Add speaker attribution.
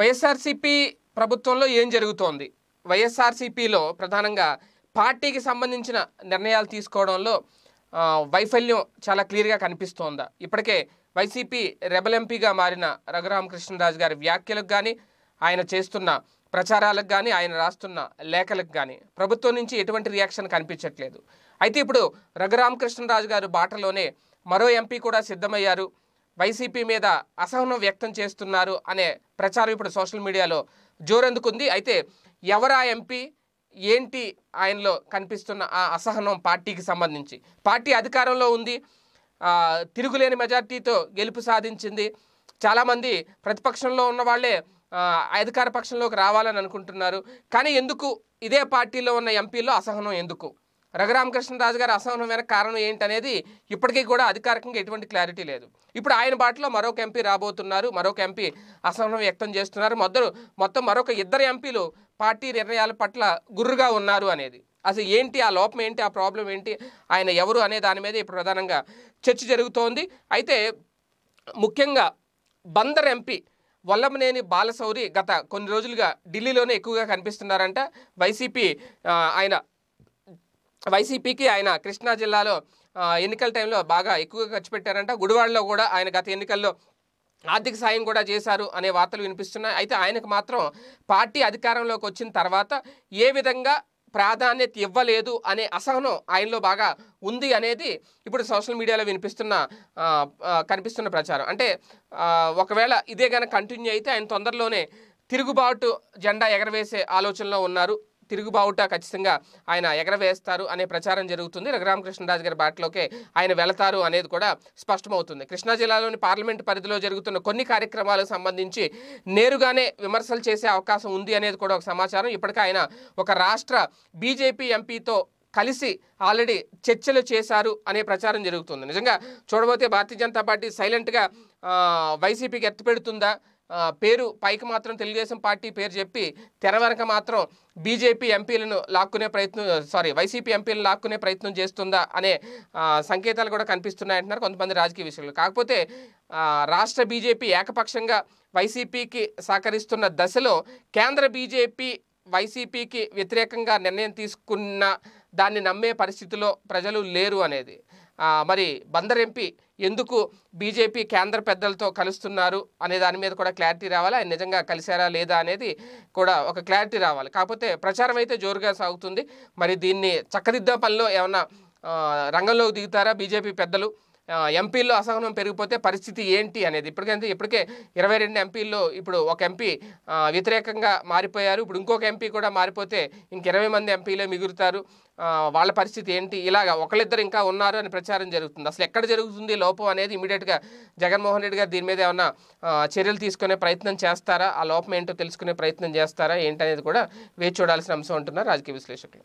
Speaker 1: వైఎస్ఆర్సీపీ ప్రభుత్వంలో ఏం జరుగుతోంది వైఎస్ఆర్సీపీలో ప్రధానంగా పార్టీకి సంబంధించిన నిర్ణయాలు తీసుకోవడంలో వైఫల్యం చాలా క్లియర్గా కనిపిస్తోందా ఇప్పటికే వైసీపీ రెబల్ ఎంపీగా మారిన రఘురామకృష్ణరాజు గారి వ్యాఖ్యలకు కానీ ఆయన చేస్తున్న ప్రచారాలకు కానీ ఆయన రాస్తున్న లేఖలకు కానీ ప్రభుత్వం నుంచి ఎటువంటి రియాక్షన్ కనిపించట్లేదు అయితే ఇప్పుడు రఘురామకృష్ణరాజు గారు బాటలోనే మరో ఎంపీ కూడా సిద్ధమయ్యారు వైసీపీ మీద అసహనం వ్యక్తం చేస్తున్నారు అనే ప్రచారం ఇప్పుడు సోషల్ మీడియాలో జోరందుకుంది అయితే ఎవరా ఎంపీ ఏంటి ఆయనలో కనిపిస్తున్న ఆ అసహనం పార్టీకి సంబంధించి పార్టీ అధికారంలో ఉంది తిరుగులేని మెజార్టీతో గెలుపు సాధించింది చాలామంది ప్రతిపక్షంలో ఉన్న వాళ్ళే అధికార పక్షంలోకి రావాలని అనుకుంటున్నారు కానీ ఎందుకు ఇదే పార్టీలో ఉన్న ఎంపీలో అసహనం ఎందుకు రఘురామకృష్ణరాజు గారు అసౌనమైన కారణం ఏంటనేది ఇప్పటికీ కూడా అధికారికంగా ఎటువంటి క్లారిటీ లేదు ఇప్పుడు ఆయన బాటలో మరొక ఎంపీ రాబోతున్నారు మరొక ఎంపీ అసహనం వ్యక్తం చేస్తున్నారు మొదలు మొత్తం మరొక ఇద్దరు ఎంపీలు పార్టీ నిర్ణయాల పట్ల గుర్రుగా ఉన్నారు అనేది అసలు ఏంటి ఆ లోపం ఏంటి ఆ ప్రాబ్లం ఏంటి ఆయన ఎవరు అనే దాని మీద ఇప్పుడు ప్రధానంగా చర్చ జరుగుతోంది అయితే ముఖ్యంగా బందర్ ఎంపీ వల్లమనేని బాలశౌరి గత కొన్ని రోజులుగా ఢిల్లీలోనే ఎక్కువగా కనిపిస్తున్నారంట వైసీపీ ఆయన వైసీపీకి ఆయన కృష్ణా జిల్లాలో ఎన్నికల టైంలో బాగా ఎక్కువగా ఖర్చు పెట్టారంట గుడివాడలో కూడా ఆయన గత ఎన్నికల్లో ఆర్థిక సాయం కూడా చేశారు అనే వార్తలు వినిపిస్తున్నాయి అయితే ఆయనకు మాత్రం పార్టీ అధికారంలోకి వచ్చిన తర్వాత ఏ విధంగా ప్రాధాన్యత ఇవ్వలేదు అనే అసహనం ఆయనలో బాగా ఉంది అనేది ఇప్పుడు సోషల్ మీడియాలో వినిపిస్తున్న కనిపిస్తున్న ప్రచారం అంటే ఒకవేళ ఇదే కనుక కంటిన్యూ అయితే ఆయన తొందరలోనే తిరుగుబాటు జెండా ఎగరవేసే ఆలోచనలో ఉన్నారు తిరుగుబావుట ఖచ్చితంగా ఆయన ఎగరవేస్తారు అనే ప్రచారం జరుగుతుంది రఘురామకృష్ణరాజు గారి బాటలోకే ఆయన వెళతారు అనేది కూడా స్పష్టమవుతుంది కృష్ణా జిల్లాలోని పార్లమెంటు పరిధిలో జరుగుతున్న కొన్ని కార్యక్రమాలకు సంబంధించి నేరుగానే విమర్శలు చేసే అవకాశం ఉంది అనేది కూడా ఒక సమాచారం ఇప్పటికే ఆయన ఒక రాష్ట్ర బీజేపీ ఎంపీతో కలిసి ఆల్రెడీ చర్చలు చేశారు అనే ప్రచారం జరుగుతుంది నిజంగా చూడబోతే భారతీయ జనతా పార్టీ సైలెంట్గా వైసీపీకి పెడుతుందా పేరు పైకి మాత్రం తెలుగుదేశం పార్టీ పేరు చెప్పి తెర వెనక మాత్రం బీజేపీ ఎంపీలను లాక్కునే ప్రయత్నం సారీ వైసీపీ ఎంపీలను లాక్కునే ప్రయత్నం చేస్తుందా అనే సంకేతాలు కూడా కనిపిస్తున్నాయంటున్నారు కొంతమంది రాజకీయ విషయంలో కాకపోతే రాష్ట్ర బీజేపీ ఏకపక్షంగా వైసీపీకి సహకరిస్తున్న దశలో కేంద్ర బీజేపీ వైసీపీకి వ్యతిరేకంగా నిర్ణయం తీసుకున్న దాన్ని నమ్మే పరిస్థితిలో ప్రజలు లేరు అనేది మరి బందర్ ఎంపీ ఎందుకు బీజేపీ కేంద్ర పెద్దలతో కలుస్తున్నారు అనే దాని మీద కూడా క్లారిటీ రావాలి ఆయన నిజంగా కలిశారా లేదా అనేది కూడా ఒక క్లారిటీ రావాలి కాకపోతే ప్రచారం అయితే జోరుగా సాగుతుంది మరి దీన్ని చక్కదిద్దా పనిలో ఏమన్నా రంగంలోకి దిగుతారా బీజేపీ పెద్దలు ఎంపీల్లో అసహనం పెరిగిపోతే పరిస్థితి ఏంటి అనేది ఇప్పటికంటే ఇప్పటికే ఇరవై రెండు ఎంపీల్లో ఇప్పుడు ఒక ఎంపీ వ్యతిరేకంగా మారిపోయారు ఇప్పుడు ఇంకొక ఎంపీ కూడా మారిపోతే ఇంక ఇరవై మంది ఎంపీలే మిగులుతారు వాళ్ళ పరిస్థితి ఏంటి ఇలాగ ఒకళ్ళిద్దరు ఇంకా ఉన్నారు అని ప్రచారం జరుగుతుంది అసలు ఎక్కడ జరుగుతుంది లోపం అనేది ఇమీడియట్గా జగన్మోహన్ రెడ్డి గారు దీని మీద ఏమన్నా చర్యలు తీసుకునే ప్రయత్నం చేస్తారా ఆ లోపం ఏంటో తెలుసుకునే ప్రయత్నం చేస్తారా ఏంటనేది కూడా వేచి చూడాల్సిన అంశం ఉంటున్నారు రాజకీయ విశ్లేషకులు